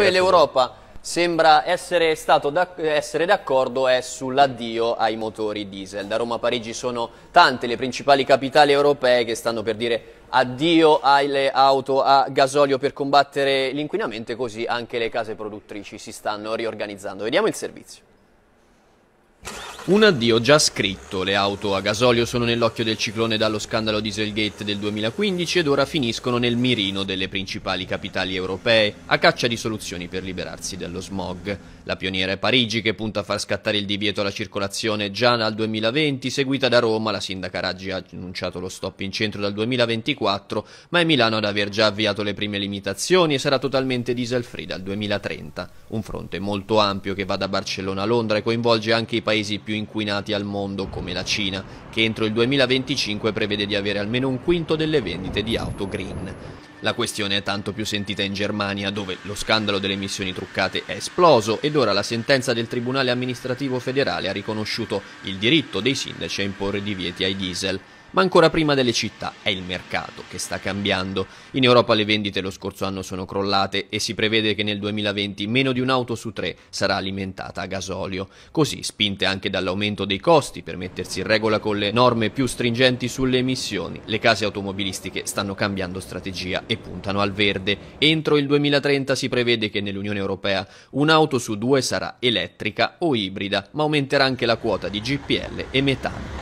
Poi l'Europa sembra essere, d'accordo è sull'addio ai motori diesel. Da Roma a Parigi sono tante le principali capitali europee che stanno per dire addio alle auto a gasolio per combattere l'inquinamento e così anche le case produttrici si stanno riorganizzando. Vediamo il servizio. Un addio già scritto, le auto a gasolio sono nell'occhio del ciclone dallo scandalo Dieselgate del 2015 ed ora finiscono nel mirino delle principali capitali europee, a caccia di soluzioni per liberarsi dello smog. La pioniera è Parigi che punta a far scattare il divieto alla circolazione già dal 2020, seguita da Roma, la sindaca Raggi ha annunciato lo stop in centro dal 2024, ma è Milano ad aver già avviato le prime limitazioni e sarà totalmente diesel free dal 2030. Un fronte molto ampio che va da Barcellona a Londra e coinvolge anche i paesi più più inquinati al mondo, come la Cina, che entro il 2025 prevede di avere almeno un quinto delle vendite di auto green. La questione è tanto più sentita in Germania, dove lo scandalo delle emissioni truccate è esploso ed ora la sentenza del Tribunale amministrativo federale ha riconosciuto il diritto dei sindaci a imporre divieti ai diesel. Ma ancora prima delle città è il mercato che sta cambiando. In Europa le vendite lo scorso anno sono crollate e si prevede che nel 2020 meno di un'auto su tre sarà alimentata a gasolio. Così, spinte anche dall'aumento dei costi per mettersi in regola con le norme più stringenti sulle emissioni, le case automobilistiche stanno cambiando strategia e puntano al verde. Entro il 2030 si prevede che nell'Unione Europea un'auto su due sarà elettrica o ibrida, ma aumenterà anche la quota di GPL e metano.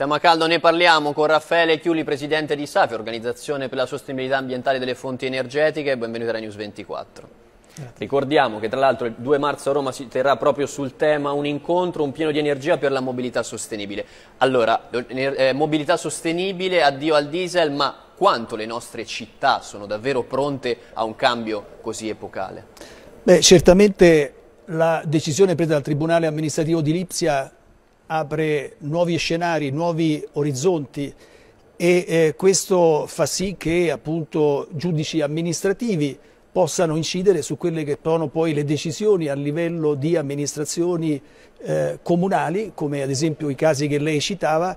Tema caldo ne parliamo con Raffaele Chiuli, presidente di SAFE, Organizzazione per la Sostenibilità Ambientale delle Fonti Energetiche. Benvenuti alla News 24. Grazie. Ricordiamo che tra l'altro il 2 marzo a Roma si terrà proprio sul tema un incontro, un pieno di energia per la mobilità sostenibile. Allora, eh, mobilità sostenibile, addio al diesel, ma quanto le nostre città sono davvero pronte a un cambio così epocale? Beh, certamente la decisione presa dal Tribunale amministrativo di Lipsia apre nuovi scenari, nuovi orizzonti e eh, questo fa sì che appunto giudici amministrativi possano incidere su quelle che sono poi le decisioni a livello di amministrazioni eh, comunali, come ad esempio i casi che lei citava,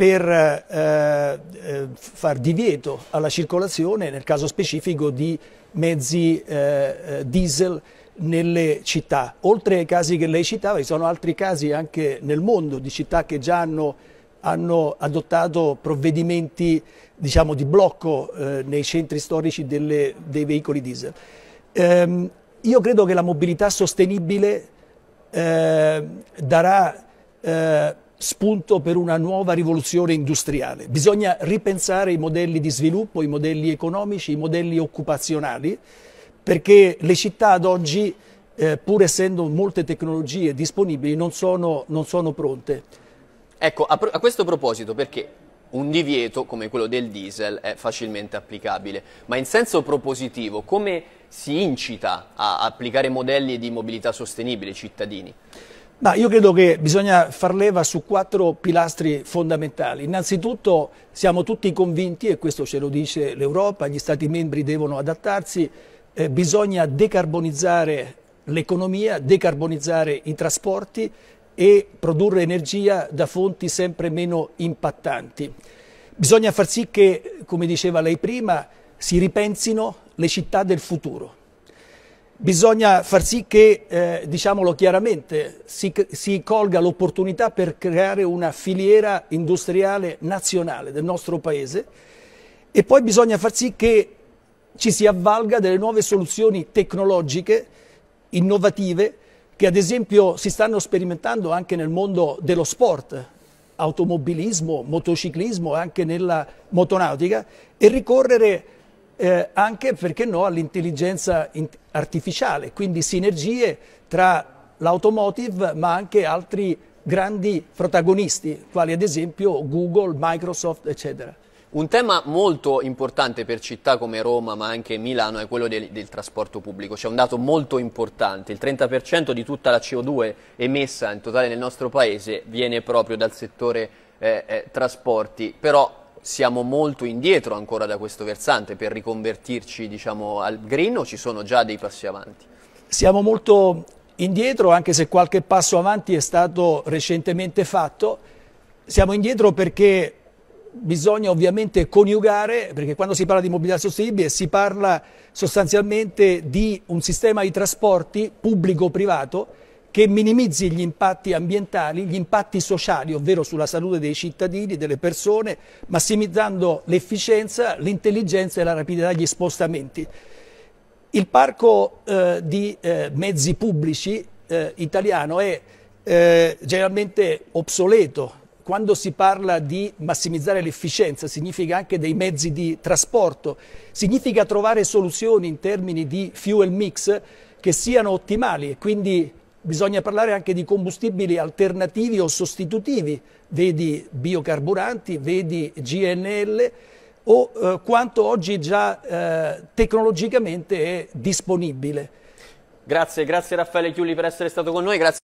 per eh, eh far divieto alla circolazione, nel caso specifico, di mezzi eh, eh, diesel nelle città. Oltre ai casi che lei citava, ci sono altri casi anche nel mondo di città che già hanno, hanno adottato provvedimenti diciamo, di blocco eh, nei centri storici delle, dei veicoli diesel. Ehm, io credo che la mobilità sostenibile eh, darà eh, spunto per una nuova rivoluzione industriale. Bisogna ripensare i modelli di sviluppo, i modelli economici, i modelli occupazionali perché le città ad oggi, eh, pur essendo molte tecnologie disponibili, non sono, non sono pronte. Ecco, a, a questo proposito, perché un divieto come quello del diesel è facilmente applicabile, ma in senso propositivo come si incita a applicare modelli di mobilità sostenibile ai cittadini? Ma io credo che bisogna far leva su quattro pilastri fondamentali. Innanzitutto siamo tutti convinti, e questo ce lo dice l'Europa, gli Stati membri devono adattarsi eh, bisogna decarbonizzare l'economia, decarbonizzare i trasporti e produrre energia da fonti sempre meno impattanti. Bisogna far sì che, come diceva lei prima, si ripensino le città del futuro. Bisogna far sì che, eh, diciamolo chiaramente, si, si colga l'opportunità per creare una filiera industriale nazionale del nostro Paese e poi bisogna far sì che ci si avvalga delle nuove soluzioni tecnologiche, innovative, che ad esempio si stanno sperimentando anche nel mondo dello sport, automobilismo, motociclismo anche nella motonautica, e ricorrere eh, anche, perché no, all'intelligenza artificiale, quindi sinergie tra l'automotive ma anche altri grandi protagonisti, quali ad esempio Google, Microsoft, eccetera. Un tema molto importante per città come Roma ma anche Milano è quello del, del trasporto pubblico, c'è un dato molto importante, il 30% di tutta la CO2 emessa in totale nel nostro paese viene proprio dal settore eh, eh, trasporti, però siamo molto indietro ancora da questo versante per riconvertirci diciamo, al green o ci sono già dei passi avanti? Siamo molto indietro anche se qualche passo avanti è stato recentemente fatto, siamo indietro perché bisogna ovviamente coniugare, perché quando si parla di mobilità sostenibile si parla sostanzialmente di un sistema di trasporti pubblico-privato che minimizzi gli impatti ambientali, gli impatti sociali, ovvero sulla salute dei cittadini, delle persone, massimizzando l'efficienza, l'intelligenza e la rapidità degli spostamenti. Il parco eh, di eh, mezzi pubblici eh, italiano è eh, generalmente obsoleto, quando si parla di massimizzare l'efficienza significa anche dei mezzi di trasporto, significa trovare soluzioni in termini di fuel mix che siano ottimali e quindi bisogna parlare anche di combustibili alternativi o sostitutivi, vedi biocarburanti, vedi GNL o eh, quanto oggi già eh, tecnologicamente è disponibile. Grazie, grazie Raffaele Chiuli per essere stato con noi. Grazie.